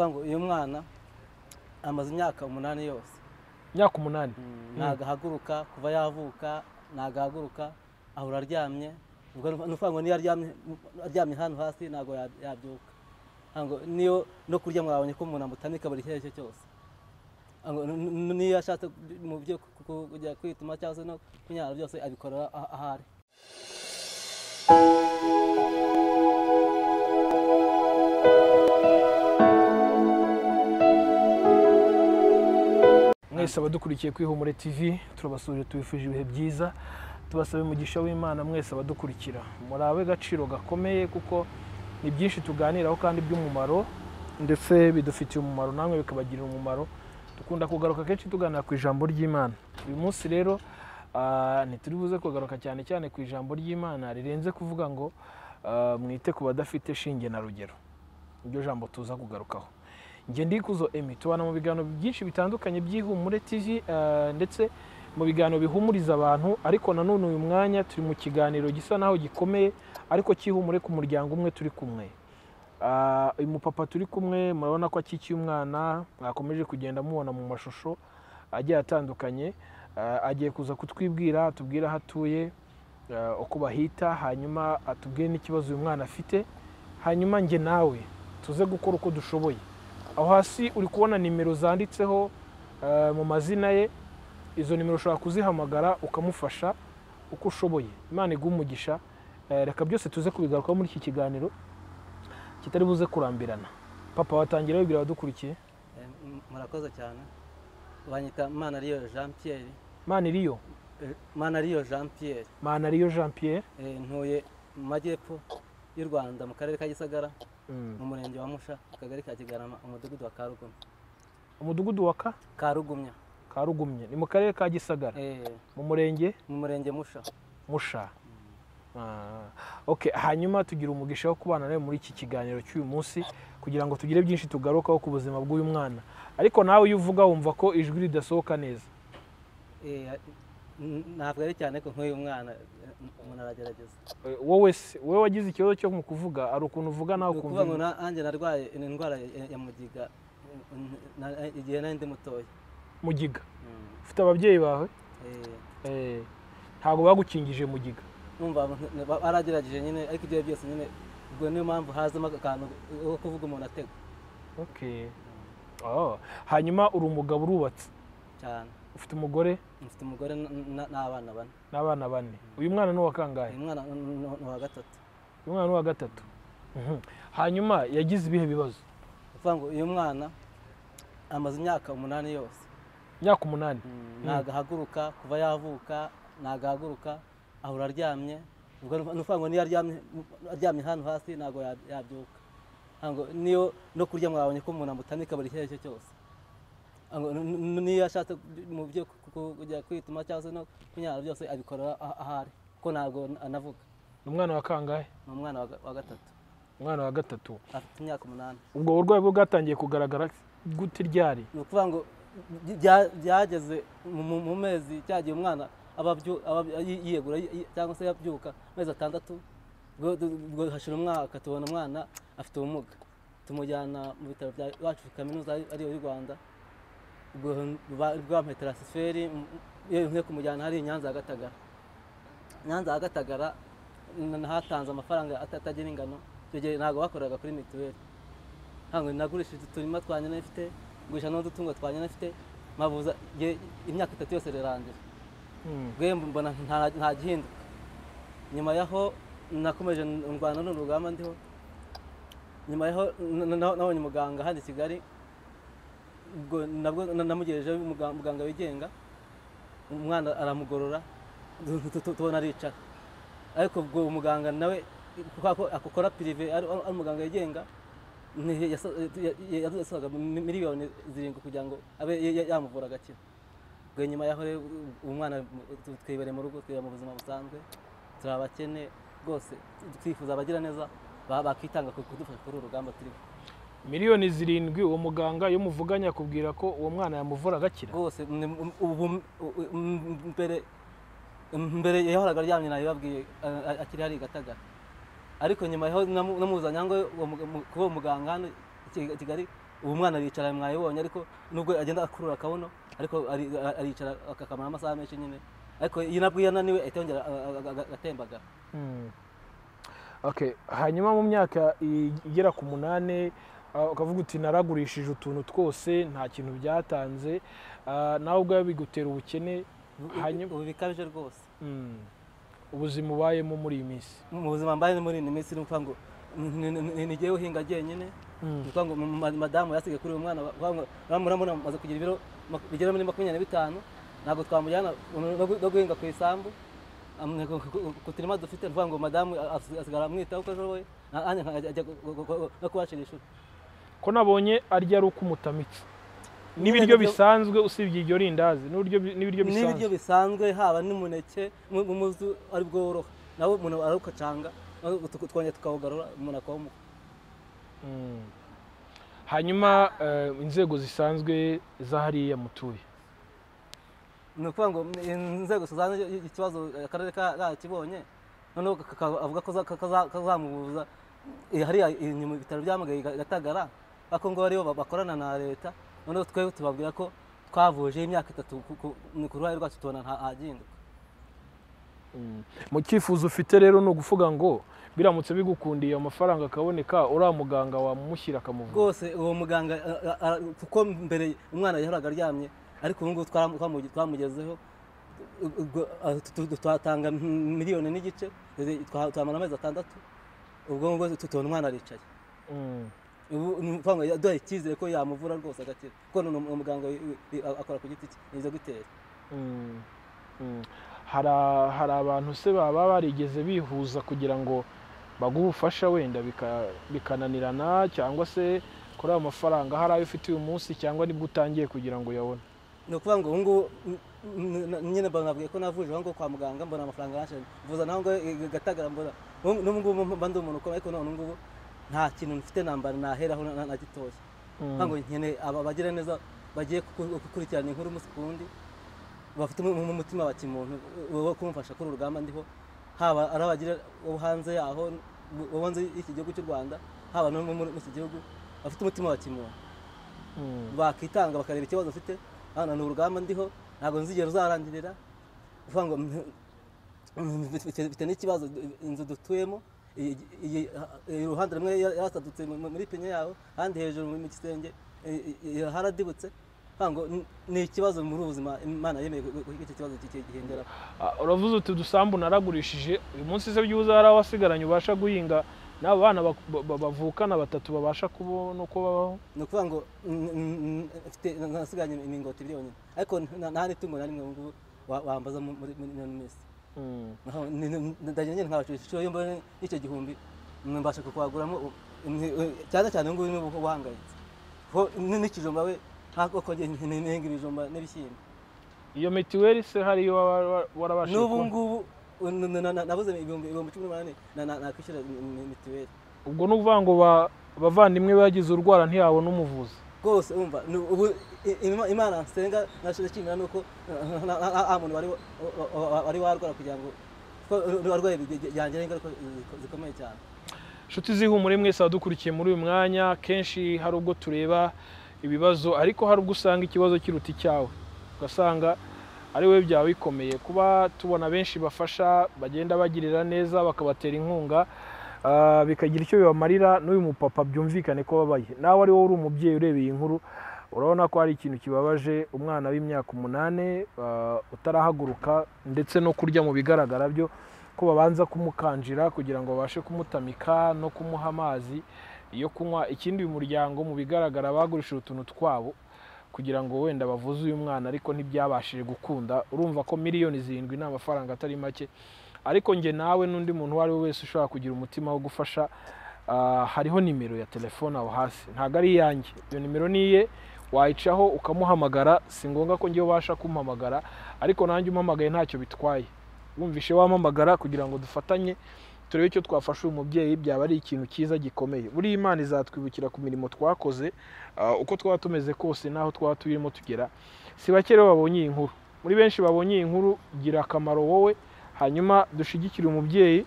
kuvuga ngo uyu mwana amaze imyaka umunani yose imyaka umunani mm, mm. ntabwo kuva yavuka ntabwo ahaguruka ahora aryamye ni ukuvuga ngo niyo aryamye hano hasi ntabwo yabyuka niyo no kurya mwabonye ko umuntu amutamika buri icyo ari cyo cyose niyo ashatse mu byo kujya kwituma cyangwa se no kunyara byose abikora ahari mwese abadukurikiye kuri Humure TV turabasuje tubifuje ibihe byiza tubasaba umugisha w'imana mwese abadukurikira murabe agaciro gakomeye kuko ni byinshi tuganiraho kandi by'umumaro ndetse bidufitiye umumaro namwe bikabagirira umumaro dukunda kugaruka kenshi tuganira ku ijambo ry'imana uyu munsi rero ah, buze kugaruka cyane cyane ku ijambo ry'imana rirenze kuvuga ngo ah, mwite ku badafite shinge na rugero niryo jambo tuza kugarukaho njye ndikuzo emi tubana mu biganiro byinshi bitandukanye by'ihumure tv eh, ndetse mu biganiro bihumuriza abantu ariko nanone uyu mwanya turi mu kiganiro gisa naho gikomeye ariko cy'ihumure ku muryango umwe turi kumwe eh, uyu mupapa turi kumwe murabona ko akikiye umwana mwakomeje kugenda mubona mu mashusho agiye atandukanye eh, agiye kuza kutwibwira atubwira aho atuye uko bahita hanyuma atubwire n'ikibazo uyu mwana afite hanyuma njye nawe tuze gukora uko dushoboye aho hasi uri kubona nimero zanditseho eh, mu mazina ye izo nimero ushobora kuzihamagara ukamufasha uko ushoboye imana umugisha eh, reka byose tuze kubigarukaho muri iki kiganiro kitari buze kurambirana papa watangira wibwira abadukurikiye eh, murakoze cyane banyita manariyo jean pierre maniriyo manariyo jean pierre manariyo jean pierre ntuye mu majyepfo y'u rwanda mu karere ka gisagara Mm. mu murenge wa musha akagari ka kigarama umudugudu wa karugumya umudugudu wa ka karugumya karugumye ni mu karere ka gisagara eh. mu murenge mu murenge musha musha mm. ah. hanyuma tugira umugisha wo kubana nawe muri iki kiganiro cy'uyu munsi kugira ngo tugire byinshi tugarukaho ku buzima bw'uyu mwana ariko nawe iyo uvuga wumva ko ijwi ridasohoka neza eh, ntabwo ari cyane ko nk'uyu mwana umuntu aragerageza eh, wowe se wowe wagize ikibazo cyo mu kuvuga hari ukuntu uvuga nawe ukumva ngo nanjye narwaye indwara ya mugiga igihe nari ndi mutoya mugiga mm. ufite ababyeyi bawe eh. Eh, ntabwo bagukingije mugiga baragerageje nyine ariko ibyo byose nyine ubwo niyo mpamvu hazamo akantu ko kuvuga umuntu atega mm. oh, hanyuma uri umugabo urubatse cyane ufite umugore ufite umugore n'abana bane n'abana bane uyu mwana ni uwa kangahe uyu mwana ni uwa gatatu uyu mwana ni uwa gatatu mhm. hanyuma yagize ibihe bibazo ukuvuga ngo uyu mwana amaze imyaka umunani yose imyaka umunani mm, mhm. ntabwo kuva yavuka ntabwo ahaguruka ahora aryamye nuvuga ngo niyo aryamye hano hasi ntabwo yabyuka niyo no kurya mwabonye ko umuntu amutamika buri icyo cyose niyo ashatse mu byo kujya kwituma cyangwa se no kunyara byose abikora ahari ko ntabwo anavuga ni umwana wa kangahe ni umwana wa gatatu umwana wa gatatu afite imyaka umunani ubwo burwayi bwo bwatangiye kugaragara gute ryari ni ukuvuga ngo byageze mu mezi cyagiye umwana yiyegura cyangwa se yabyuka amezi atandatu ubwo hashira umwaka tubona umwana afite ubumuga tumujyana mu bitaro bya iwacu kaminuza ariyo y'u rwanda rwa peterasiferi iyo nkwiye kumujyana hari nyanza ya gatagara nyanza ya gatagara hatanze amafaranga atagira ingano gihe ntabwo bakoraga kuri mituweli ntabwo nagurishije uturima twa nyine mfite gurisha n'udutungo twa nyine mfite imyaka itatu yose rirangira rwembu hmm. mbona nta gihinduka nyuma yaho nakomeje ndwana n'urugamba ndiho nyuma yaho nabonye umuganga ahandi i kigali ubwo nabwo namugejejeho muganga wigenga umwana aramugorora tubona aricara ariko ubwo umuganga nawe kuko akora pirive ari umuganga wigenga yasaga miliyoni zirindwi kugira ngo abe yamuvura agakira ubwo nyuma yaho umwana twibereye mu rugo twibera mu buzima busanzwe turi abakene rwose twifuza abagira neza bakitanga kudufasha kuri uru rugamba turiho miliyoni zirindwi uwo muganga iyo muvuganye akubwira ko uwo mwana yamuvura agakira rwose mbere yahoraga aryamye nayo yababwiye akiri hari gatagara ariko nyuma namuzanye kuba uwo muganga hano i kigali uwo mwana aricara mwayibonye ariko nubwo agenda akurura akabuno ariko aricara akakamara amasaha menshi nyine ariko iyo nabwo iyo ananiwe ahita yongera agatembagara hmm. hanyuma mu myaka igera ku munani ukavuga uti naragurishije utuntu twose nta kintu byatanze nawe ubwawe bigutera ubukene ubu bikabije rwose ubuzima ubayemo muri iyi minsi mu buzima mbayemo muri iyi minsi ni ukuvuga ngo ntigewe uhinga njyenyine ni ukuvuga ngo madamu yasigaye kuri uyu mwana muramura amaze kugira ibiro bigera muri makumyabiri na bitanu ntabwo twamujyana no guhinga ku isambu ku turima dufite ni ukuvuga ngo madamu asigara amwitaho uko ashoboye ajya no kubashira ishuri ko nabonye arya ari uko umutamica n'ibiryo bisanzwe usibye iryo rindazi n'ibiryo bisanzwe haba n'umuneke n'umuzu ari bworoha nawe umuntu arawukacanga twongera tukawugarura umuntu akawumuha hmm. hanyuma eh, inzego zisanzwe za hariya mutuye ni ukuvuga ngo inzego zisanzwe ikibazo akarere kakibonye noneho avuga ko kazamubuza eh, hariya ibitaro byamagaye gatagara ariko ngo aribo bakorana na leta noneho twebwe tubabwira ko twavuje imyaka itatu ku ruhare rwacu tubona ntahaginduka mm. mu cyifuzo ufite rero ni ukuvuga ngo biramutse bigukundiye amafaranga akaboneka uriya muganga wamushyira akamuvura rwose uwo muganga kuko mbere umwana yahoraga aryamye ariko ubu ngubu twamugezeho twatanga miliyoni n'igice twamara amezi atandatu ubwo ngubwo tubona umwana aricaye mm. yaduhaye icyizere ko yamuvura rwose agakira kuko ni umuganga akora ku giti cye nizo gutera hmm, hmm. hari abantu se baba barigeze bihuza kugira ngo baguhe ubufasha wenda bikananirana cyangwa se kuri ayo mafaranga hari ayo ufite uyu munsi cyangwa nibwo utangiye kugira ngo uyabone ni ukuvuga ngo ubungubu nyine banabwiye ko navuje aho kwa muganga mbona amafaranga yaje mvuza naho ngaho e, e, gatagara mbona n'ubu mba ndi umuntu ukomeye ariko none ubu nta kintu mfite nambara naheraho na gitoya ntabwo nkeneye aba bagira neza bagiye gukurikirana inkuru umunsi ku wundi bafite umutima wa kimuntu wo kumufasha kuri urugamba ndiho haba ari abagira wo hanze yaho wowe nzi iki gihugu cy'u rwanda haba no muri iki gihugu bafite umutima wa kimuntu bakitanga bakareba ikibazo ufite hano ni urugamba ndiho ntabwo nzigera uzarangirira uvuga ngo mfite n'ikibazo inzu dutuyemo iruhande rumwe yasadutse muri pinye yaho ahandi hejuru mu gisenge haradibutse ni ikibazo muri ubuzima imana yemeye icyo kibazo kigihindura ah, uravuze uti dusambu naragurishije uyu munsi se byuza hari abasigaranye ubasha guhinga n'abo bana bavukana batatu babasha kubona uko babaho ni ukuvuga ngo nasigaranye imingoti byonyine ariko nta n'itungo na rimwe wambaza muri ino minsi ndagenda nkabacu ishusho yo mbona y'icyo gihumbi mbasha kukwaguramo cyane cyane ubu ngubu uhangayitse ho n'ikijumba we ntabwo kongera ntenga ibijumba n'ibishyimbo iyo mituweli se hari iyo warabashije n'ubu ngubu nabuze ibihumbi cumi n'umunani nakwishyura mituweli ubwo ni ukuvuga ngo abavandimwe bagize urwara ntiyabona umuvuzi rwose wumva imana nsenga nashyize kimera nuko nta muntu wari warwara kugira ngo arwaye byangiraho ingaruka zikomeye cyane inshuti zihumure mwese abadukurikiye muri uyu mwanya kenshi hari ubwo tureba ibibazo ariko hari ubwo usanga ikibazo kiruta icyawe ugasanga ari wowe byaba bikomeye kuba tubona benshi bafasha bagenda bagirira neza bakabatera inkunga Ah, bikagira icyo bibamarira n'uyu mupapa byumvikane ko babaye nawe ari wowe uri umubyeyi urebeye inkuru urabona ko hari ikintu kibabaje umwana w'imyaka umunani ah, utarahaguruka ndetse no kurya mu bigaragara byo ko babanza kumukanjira kugira ngo babashe kumutamika no kumuha amazi yo kunywa ikindi uyu muryango mu bigaragara bagurishije utuntu twabo kugira ngo wenda bavuze uyu mwana ariko ntibyabashije gukunda urumva ko miliyoni zirindwi ni amafaranga atari make ariko njye nawe n'undi muntu uwo ari we wese ushobora kugira umutima wo gufasha ah, hariho nimero ya telefone aho hasi ntabwo ari iyanjye iyo nimero ni iye wayicaho ukamuhamagara si ngombwa ko njye ubasha kumuhamagara ariko nanjye umpamagaye ntacyo bitwaye wumvishe wamamagara kugira ngo dufatanye turebe icyo twafasha uyu mubyeyi byaba ari ikintu cyiza gikomeye buriya imana izatwibukira ku mirimo twakoze ah, uko twaba tumeze kose n'aho twaba turimo tugera si bake rero babonye iyi nkuru muri benshi babonye iyi nkuru gira akamaro wowe hanyuma dushyigikire umubyeyi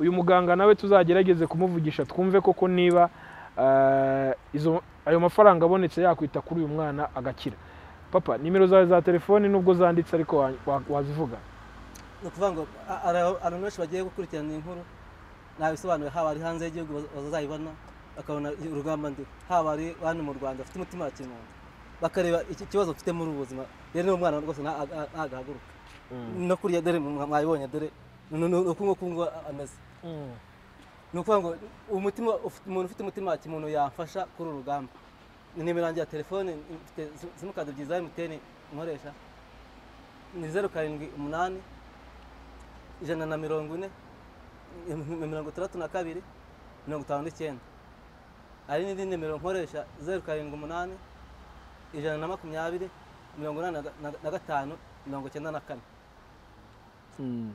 uyu muganga nawe tuzagerageze kumuvugisha twumve koko niba eh, ayo mafaranga abonetse yakwita kuri uyu mwana agakira papa nimero zawe za telefoni nubwo zanditse ariko wazivuga ni ukuvuga ngo abantu benshi bagiye gukurikirana inkuru ntabisobanure haba ari hanze y'igihugu bazayibona bakabona urugamba ndi haba ari hano mu rwanda bafite umutima wa kimuntu bakareba kibazo mfite muri ubu buzima rero n'umwana rwose ntagahaguruka Mm. no kuriya dore mwabibonye dore ukungu kungu ameze mm. ni ukuvuga ngo umutima umuntu ufite umutima wa kimuntu yafasha kuri uru rugamba nimero yanjye ya telefone mfite simukadi ebyiri za emutiyeni nkoresha ni zeru karindwi umunani ijana na mirongo ine mirongo itandatu na kabiri mirongo itanu n'icyenda hari n'indi nimero nkoresha zeru karindwi umunani ijana na makumyabiri mirongo inani na gatanu mirongo icyenda na kane Hmm.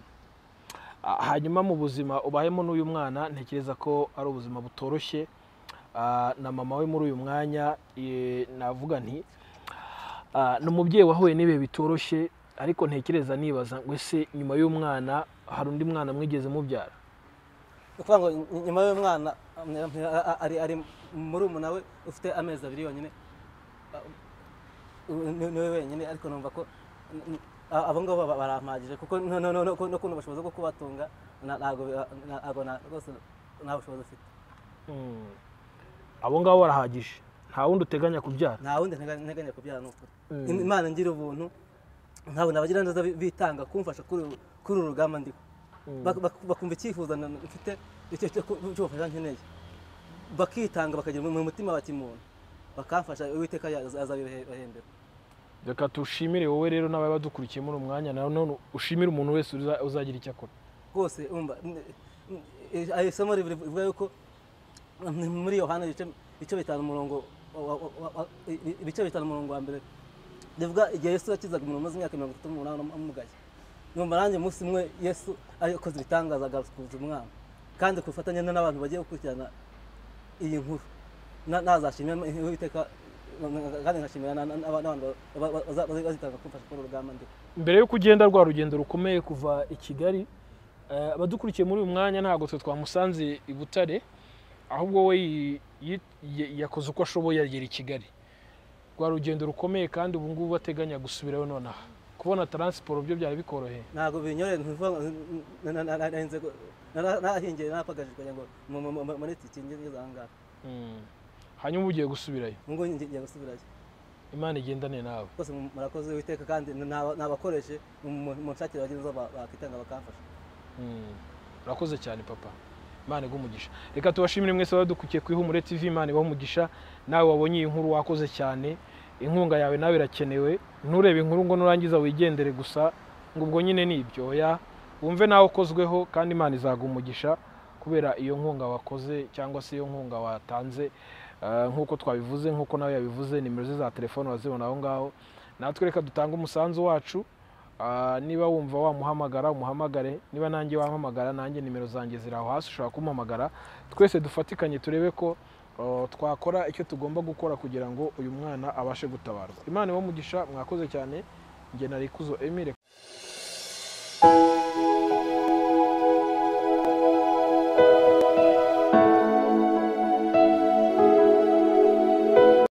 Ah, hanyuma mu buzima ubayemo n'uyu mwana ntekereza ko ari ubuzima butoroshye ah, na mama we muri uyu mwanya navuga nti ah, ni umubyeyi wahuye n'ibihe bitoroshye ariko ntekereza nibaza ngo ese nyuma y'umwana hari undi mwana mwigeze mubyara ni ukuvuga ngo nyuma y'umwana ari muri umuna we ufite amezi abiri yonyine niwe wenyine ariko numva ko abo ah, ah, ngabo barampagije kuko n'ukuntu ubushobozi bwo kubatunga ntabwo rwose ah, nta bushobozi ufite hmm. abo ngabo barahagije nta wundi uteganya kubyara nta wundi nteganya kubyara ni ukuri hmm. imana ngira ubuntu ntabwo abagira neza bitanga kumfasha kuri uru rugamba ndiho hmm. bakumva icyifuzo mfite cy'ubufasha nkeneye bakitanga bakagira mu mutima bati muntu bakamfasha uwiteka azabibahembera reka tushimire wowe rero n'abari badukurikiye muri umwanya nawe none ushimire umuntu wese uzagira icyo akora rwose ayo somo rivuga yuko muri yohana ibice bitanu umurongo ibice bitanu umurongo wa mbere rivuga igihe yesu yakizaga umuntu umaze imyaka mirongo itatu n'umunani amugaye nyuma nanjye umunsi umwe yesu akoze ibitangaza agasukuza umwana kandi ku bufatanye n'abantu bagiye gukurikirana iyi nkuru nazashimira uwiteka kandi nkashimira n'abantu bazitanga kumfasha kuri uru rugamba mbere yuko ugenda rwa rugendo rukomeye kuva i kigali abadukurikiye muri uyu mwanya ntabwo twe twamusanze i butare ahubwo we yakoze uko ashoboye agera i kigali rwa rugendo rukomeye kandi ubu ngubu ateganya gusubirayo nonaha kubona taransiporo byo byari bikoroheye ntabwo binyore narahingiye napagajwe ngo muri tike ngeze aha ngaha hanyuma ugiye gusubirayo ngo ngiye gusubirayo imana igendane nawe rwose murakoze witeka kandi nabakoreshe mu nshakira bagenzi bakitanga bakamfasha hmm. urakoze cyane papa imana umugisha reka tubashimire mwese badukurikiye ku ihumure tv imana umugisha nawe wabonye iyi nkuru wakoze cyane inkunga yawe nawe irakenewe nturebe inkuru ngo nurangiza wigendere gusa ngo ubwo nyine ni ibyo ya wumve nawe ukozweho kandi imana umugisha kubera iyo nkunga wakoze cyangwa se iyo nkunga watanze Eh, nk'uko twabivuze nk'uko nawe yabivuze nimero ze za telefone wazibona aho ngaho natwe reka dutange umusanzu wacu eh, niba wumva wamuhamagara umuhamagare niba nanjye wampamagara nanjye nimero zanjye ziri aho hasi ushobora kumuhamagara twese dufatikanye turebe ko eh, twakora icyo tugomba gukora kugira ngo uyu mwana abashe gutabarwa imana mugisha mwakoze cyane nari kuzo emire